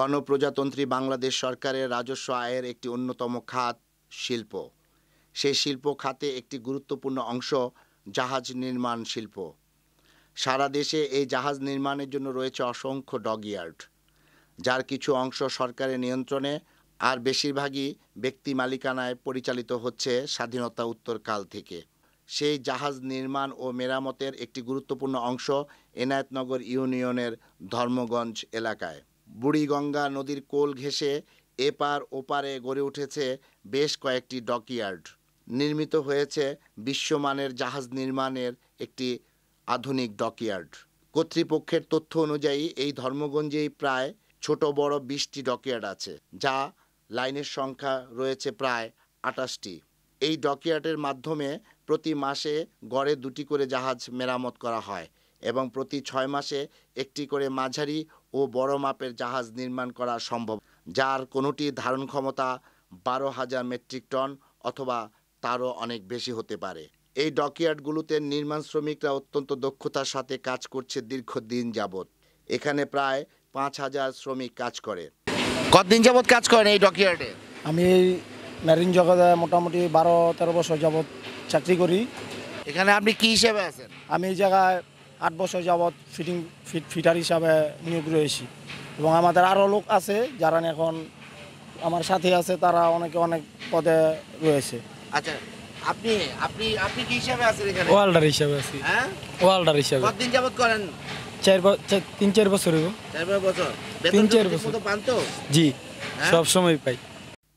গণপ্রজাতন্ত্রী বাংলাদেশ সরকারের রাজস্ব আয়ের একটি অন্যতম খাত শিল্প সেই শিল্প খাতে একটি গুরুত্বপূর্ণ অংশ জাহাজ নির্মাণ শিল্প সারা দেশে এই জাহাজ নির্মাণের জন্য রয়েছে অসংখ্য ডগইয়ার্ড যার কিছু অংশ সরকারের নিয়ন্ত্রণে আর বেশিরভাগই ব্যক্তি মালিকানায় পরিচালিত হচ্ছে স্বাধীনতা উত্তরকাল থেকে সেই জাহাজ নির্মাণ ও মেরামতের একটি গুরুত্বপূর্ণ অংশ এনায়েতনগর ইউনিয়নের ধর্মগঞ্জ এলাকায় বুড়িগঙ্গা নদীর কোল ঘেঁষে এপার ওপারে গড়ে উঠেছে বেশ কয়েকটি ডকইয়ার্ড নির্মিত হয়েছে বিশ্বমানের জাহাজ নির্মাণের একটি আধুনিক ডকইয়ার্ড কর্তৃপক্ষের তথ্য অনুযায়ী এই ধর্মগঞ্জেই প্রায় ছোট বড় বিশটি ডকইয়ার্ড আছে যা লাইনের সংখ্যা রয়েছে প্রায় আটাশটি এই ডকইয়ার্ডের মাধ্যমে প্রতি মাসে গড়ে দুটি করে জাহাজ মেরামত করা হয় এবং প্রতি ছয় মাসে একটি করে মাঝারি ও বড় মাপের জাহাজ নির্মাণ করা সম্ভব যার কোনোটি ধারণ ক্ষমতা বারো হাজার মেট্রিক টন অথবা তারও অনেক বেশি হতে পারে এই ডকইয়ার্ডগুলোতে নির্মাণ শ্রমিকরা অত্যন্ত দক্ষতার সাথে কাজ করছে দীর্ঘদিন যাবৎ এখানে প্রায় পাঁচ হাজার শ্রমিক কাজ করে কতদিন যাবৎ কাজ করেন এই ডকইয়ার্ডে আমি এই ম্যারিন জগতে মোটামুটি বারো তেরো বছর যাবৎ চাকরি করি এখানে আপনি কি হিসেবে আছেন আমি এই জায়গায় আট বছর যাবৎ ফিটিং ফিট ফিটার হিসাবে নিয়োগ রয়েছি এবং আমাদের আরও লোক আছে যারা এখন আমার সাথে আছে তারা অনেকে অনেক পদে রয়েছে আচ্ছা আপনি আপনি আপনি কি হিসাবে আছি হ্যাঁ? করেন তিন চার বছর তিন চার বছর তো জি হ্যাঁ? পাই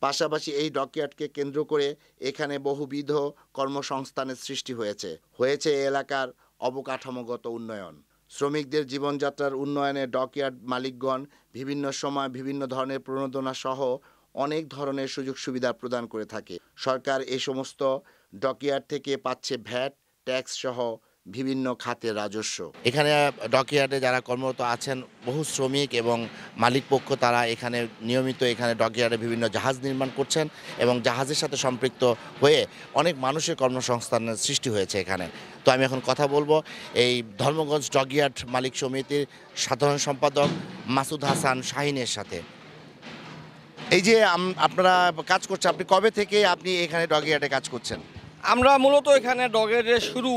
পাশাপাশি এই ডকইয়ার্ডকে কেন্দ্র করে এখানে বহুবিধ কর্মসংস্থানের সৃষ্টি হয়েছে হয়েছে এলাকার অবকাঠামোগত উন্নয়ন শ্রমিকদের জীবনযাত্রার উন্নয়নে ডকইয়ার্ড মালিকগণ বিভিন্ন সময় বিভিন্ন ধরনের প্রণোদনা সহ অনেক ধরনের সুযোগ সুবিধা প্রদান করে থাকে সরকার এ সমস্ত ডকইয়ার্ড থেকে পাচ্ছে ভ্যাট ট্যাক্স সহ বিভিন্ন খাতে রাজস্ব এখানে ডকইয়ার্ডে যারা কর্মরত আছেন বহু শ্রমিক এবং মালিক পক্ষ তারা এখানে নিয়মিত এখানে ডকইয়ার্ডে বিভিন্ন জাহাজ নির্মাণ করছেন এবং জাহাজের সাথে সম্পৃক্ত হয়ে অনেক মানুষের কর্মসংস্থানের সৃষ্টি হয়েছে এখানে তো আমি এখন কথা বলবো এই ধর্মগঞ্জ ডকইয়ার্ড মালিক সমিতির সাধারণ সম্পাদক মাসুদ হাসান শাহিনের সাথে এই যে আপনারা কাজ করছেন আপনি কবে থেকে আপনি এখানে ডগিয়ার্ডে কাজ করছেন আমরা মূলত এখানে ডগিয়ার্ডে শুরু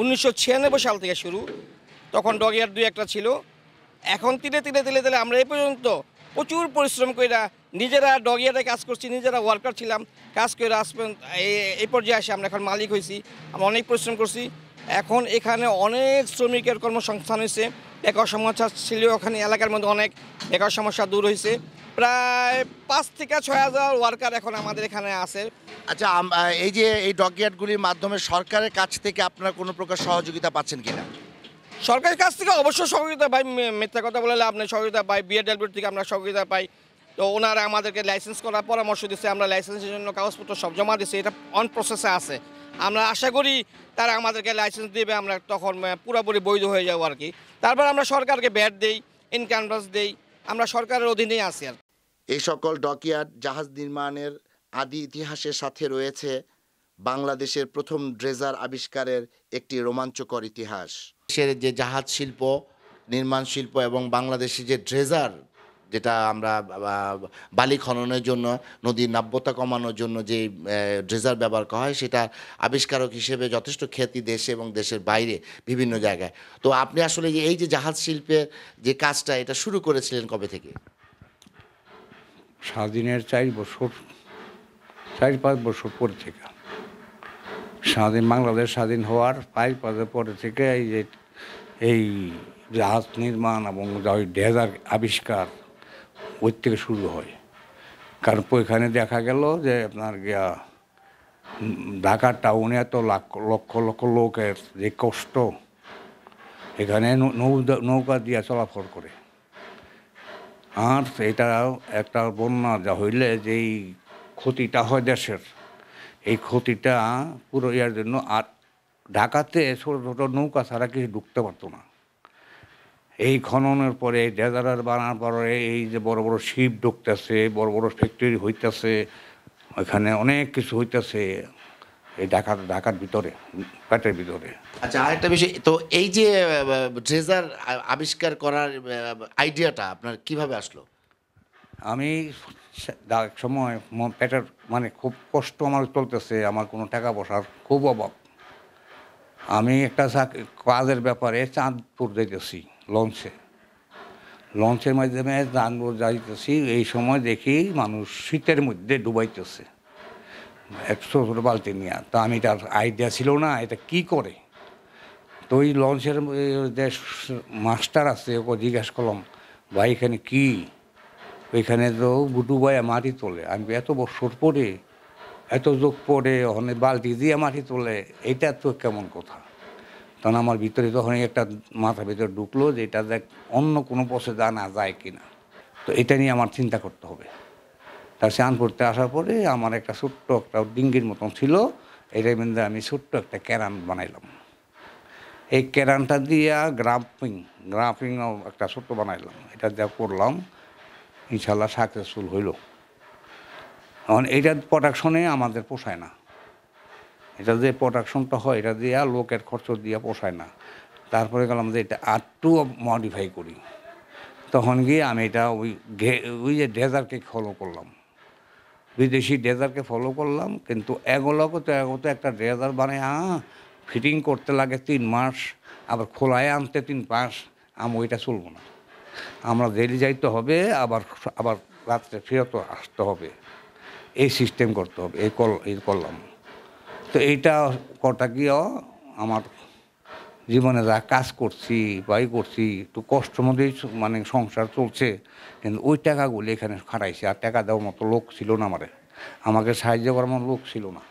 উনিশশো সাল থেকে শুরু তখন ডগিয়ার দুই একটা ছিল এখন তিলে তিলে তিলে তিলে আমরা এ পর্যন্ত প্রচুর পরিশ্রম কইরা নিজেরা ডগিয়ারে কাজ করছি নিজেরা ওয়ার্কার ছিলাম কাজ করে আস এই পর্যায়ে আসে আমরা এখন মালিক হয়েছি আমরা অনেক পরিশ্রম করছি এখন এখানে অনেক শ্রমিকের কর্মসংস্থান হয়েছে বেকার সমস্যা ছিল ওখানে এলাকার মধ্যে অনেক বেকার সমস্যা দূর হয়েছে প্রায় পাঁচ থেকে ছয় হাজার ওয়ার্কার এখন আমাদের এখানে আছে আচ্ছা এই যে এই ডকইয়ার্ডগুলির মাধ্যমে সরকারের কাছ থেকে আপনারা কোনো প্রকার সহযোগিতা পাচ্ছেন কিনা সরকারের কাছ থেকে অবশ্যই সহযোগিতা পাই মিথ্যা কথা বলে আপনি সহযোগিতা পাই বিএডব্লিউ থেকে আমরা সহযোগিতা পাই তো ওনারা আমাদেরকে লাইসেন্স করার পরামর্শ দিচ্ছে আমরা লাইসেন্সের জন্য কাগজপত্র সব জমা দিচ্ছি এটা অন প্রসেসে আছে আমরা আশা করি তারা আমাদেরকে লাইসেন্স দেবে আমরা তখন পুরোপুরি বৈধ হয়ে যাবো আর কি তারপর আমরা সরকারকে ব্যাট দেই ইনকাম দেই আমরা সরকারের অধীনেই আছি আর এই সকল ডকইয়ার্ড জাহাজ নির্মাণের আদি ইতিহাসের সাথে রয়েছে বাংলাদেশের প্রথম ড্রেজার আবিষ্কারের একটি রোমাঞ্চকর ইতিহাস দেশের যে জাহাজ শিল্প নির্মাণ শিল্প এবং বাংলাদেশে যে ড্রেজার যেটা আমরা বালি খননের জন্য নদীর নাব্যতা কমানোর জন্য যে ড্রেজার ব্যবহার করা হয় সেটা আবিষ্কারক হিসেবে যথেষ্ট খ্যাতি দেশে এবং দেশের বাইরে বিভিন্ন জায়গায় তো আপনি আসলে এই যে জাহাজ শিল্পের যে কাজটা এটা শুরু করেছিলেন কবে থেকে স্বাধীনের চার বছর চার পাঁচ বছর পরে থেকে স্বাধীন বাংলাদেশ স্বাধীন হওয়ার পাঁচ পাঁচ পরে থেকে এই যে এই জাহাজ নির্মাণ এবং ডেজার আবিষ্কার ওই থেকে শুরু হয় কারণ ওইখানে দেখা গেল যে আপনার গিয়া ঢাকা টাউনে এত লাখ লক্ষ লক্ষ লোকের যে কষ্ট এখানে নৌকা দিয়া চলাফল করে আর এটা একটা বন্যা যা হইলে যেই ক্ষতিটা হয় দেশের এই ক্ষতিটা পুরো ইয়ার জন্য আর ঢাকাতে ছোটো ছোটো নৌকা ছাড়া কিছু ঢুকতে পারতো না এই খননের পরে ডেজারার বানার পরে এই যে বড় বড় শিপ ঢুকতেছে বড় বড় ফ্যাক্টরি হইতেছে ওইখানে অনেক কিছু হইতেছে এই ঢাকার ঢাকার ভিতরে পেটের ভিতরে আচ্ছা আরেকটা বিষয় তো এই যে ড্রেজার আবিষ্কার করার আইডিয়াটা আপনার কিভাবে আসলো আমি সময় পেটের মানে খুব কষ্ট আমার চলতেছে আমার কোনো টাকা পয়সার খুব অভাব আমি একটা কাজের ব্যাপারে চাঁদপুর যাইতেছি লঞ্চে লঞ্চের মাধ্যমে চাঁদপুর যাইতেছি এই সময় দেখি মানুষ শীতের মধ্যে ডুবাইতেছে একশো ছোটো বালতি নিয়ে তা আমি তার আইডিয়া ছিল না এটা কি করে তো ওই লঞ্চের যে মাস্টার আছে ওকে জিজ্ঞাসা করলাম ভাই এখানে কী ওইখানে তো বুটু বয়া মাটি তোলে আমি এত বছর পরে এত যোগ পরে ওখানে বালতি দিয়ে মাটি তোলে এটা তো কেমন কথা তখন আমার ভিতরে তখন একটা মাথা ভিতরে ঢুকলো যে এটা দেখ অন্য কোনো পথে জানা যায় কিনা তো এটা নিয়ে আমার চিন্তা করতে হবে তা স্নান করতে আসার পরে আমার একটা ছোট্ট একটা ডিঙ্গির মতন ছিল এটার মধ্যে আমি ছোট্ট একটা ক্যারান বানাইলাম এই ক্যারানটা দিয়ে গ্রাফিং গ্রাফিংও একটা ছোট্ট বানাইলাম এটা যা করলাম ইনশাল্লাহ সাকসেসফুল হইল এখন এইটার প্রোডাকশনে আমাদের পোষায় না এটা যে প্রোডাকশনটা হয় এটা দিয়ে লোকের খরচ দিয়ে পোষায় না তারপরে গেলাম যে এটা আরটু মডিফাই করি তখন গিয়ে আমি এটা ওই ওই যে ডেজার কেক ফলো করলাম বিদেশি ড্রেজারকে ফলো করলাম কিন্তু এগোলাকে তো এগোতে একটা ড্রেজার বানায় হ্যাঁ ফিটিং করতে লাগে তিন মাস আবার খোলায় আনতে তিন মাস আমি ওইটা চলবো না আমরা দেরি যাইতে হবে আবার আবার রাত্রে ফেরত আসতে হবে এই সিস্টেম করতে হবে এই কল এই করলাম তো এইটা কটা গিয়েও আমার জীবনে যা কাজ করছি বাই করছি একটু কষ্ট মধ্যেই মানে সংসার চলছে কিন্তু ওই টাকাগুলি এখানে খাটাইছি আর টাকা দেওয়ার মতো লোক ছিল না আমার আমাকে সাহায্য করার মতো লোক ছিল না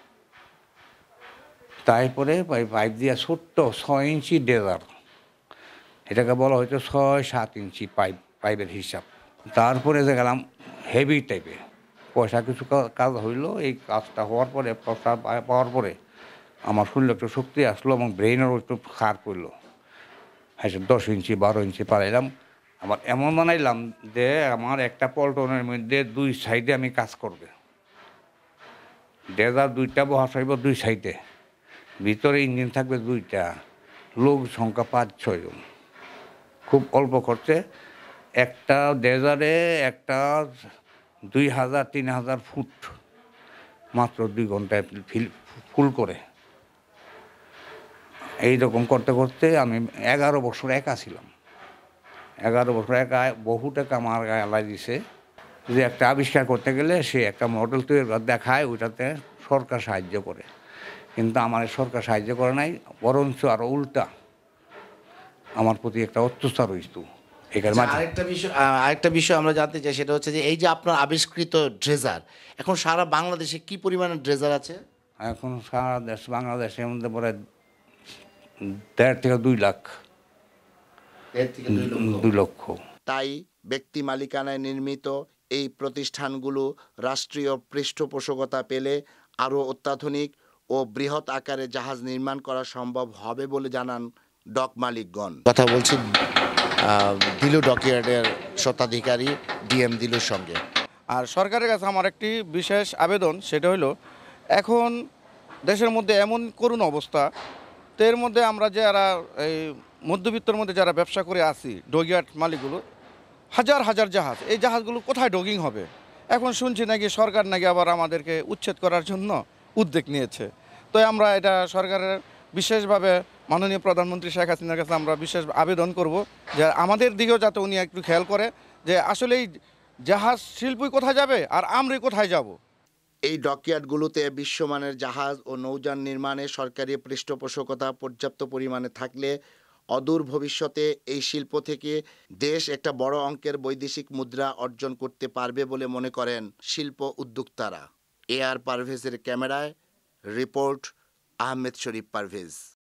তারপরে পাইপ দিয়া ছোট্ট ছয় ইঞ্চি ডেজার এটাকে বলা হয়তো ছয় সাত ইঞ্চি পাইপ পাইপের হিসাব তারপরে যে গেলাম হেভি টাইপের পয়সা কিছু কাজ হইলো এই কাজটা হওয়ার পরে পয়সা পাওয়ার পরে আমার শরীরে একটু শক্তি আসলো এবং ব্রেইনেরও একটু খার করলো হ্যাঁ দশ ইঞ্চি বারো ইঞ্চি পালাইলাম আমার এমন বানাইলাম যে আমার একটা পল্টনের মধ্যে দুই সাইডে আমি কাজ করবে ডেজার দুইটা বহা সাইব দুই সাইডে ভিতরে ইঞ্জিন থাকবে দুইটা লোক সংখ্যা পাঁচ ছয়জন খুব অল্প খরচে একটা ডেজারে একটা দুই হাজার তিন হাজার ফুট মাত্র দুই ঘন্টায় ফিল ফুল করে এই রকম করতে করতে আমি এগারো বছর একা ছিলাম এগারো বছর একা বহু টাকা আমার গায়ে আলাই দিছে যদি একটা আবিষ্কার করতে গেলে সে একটা মডেল তৈরি দেখায় ওইটাতে সরকার সাহায্য করে কিন্তু আমার সরকার সাহায্য করে নাই বরঞ্চ আরও উল্টা আমার প্রতি একটা অত্যাচার রয়েছে আচ্ছা, আরেকটা বিষয় আরেকটা বিষয় আমরা জানতে চাই সেটা হচ্ছে যে এই যে আপনার আবিষ্কৃত ড্রেজার এখন সারা বাংলাদেশে কি পরিমাণে ড্রেজার আছে এখন সারা দেশ বাংলাদেশের মধ্যে পরে দেড় থেকে দুই লাখ দুই লক্ষ তাই ব্যক্তি মালিকানায় নির্মিত এই প্রতিষ্ঠানগুলো রাষ্ট্রীয় পৃষ্ঠপোষকতা পেলে আরও অত্যাধুনিক ও বৃহৎ আকারে জাহাজ নির্মাণ করা সম্ভব হবে বলে জানান ডক মালিকগণ কথা বলছি দিলু ডকইয়ার্ডের স্বত্বাধিকারী ডিএম দিলুর সঙ্গে আর সরকারের কাছে আমার একটি বিশেষ আবেদন সেটা হলো এখন দেশের মধ্যে এমন করুণ অবস্থা তো এর মধ্যে আমরা যারা এই মধ্যবিত্তর মধ্যে যারা ব্যবসা করে আসি ডগিয়াট মালিকগুলো হাজার হাজার জাহাজ এই জাহাজগুলো কোথায় ডগিং হবে এখন শুনছি নাকি সরকার নাকি আবার আমাদেরকে উচ্ছেদ করার জন্য উদ্যোগ নিয়েছে তো আমরা এটা সরকারের বিশেষভাবে মাননীয় প্রধানমন্ত্রী শেখ হাসিনার কাছে আমরা বিশেষ আবেদন করব যে আমাদের দিকেও যাতে উনি একটু খেয়াল করে যে আসলে এই জাহাজ শিল্পই কোথায় যাবে আর আমরাই কোথায় যাব এই ডকইয়ার্ডগুলোতে বিশ্বমানের জাহাজ ও নৌযান নির্মাণে সরকারি পৃষ্ঠপোষকতা পর্যাপ্ত পরিমাণে থাকলে অদূর ভবিষ্যতে এই শিল্প থেকে দেশ একটা বড় অঙ্কের বৈদেশিক মুদ্রা অর্জন করতে পারবে বলে মনে করেন শিল্প উদ্যোক্তারা এ আর পারভেজের ক্যামেরায় রিপোর্ট আহমেদ শরীফ পারভেজ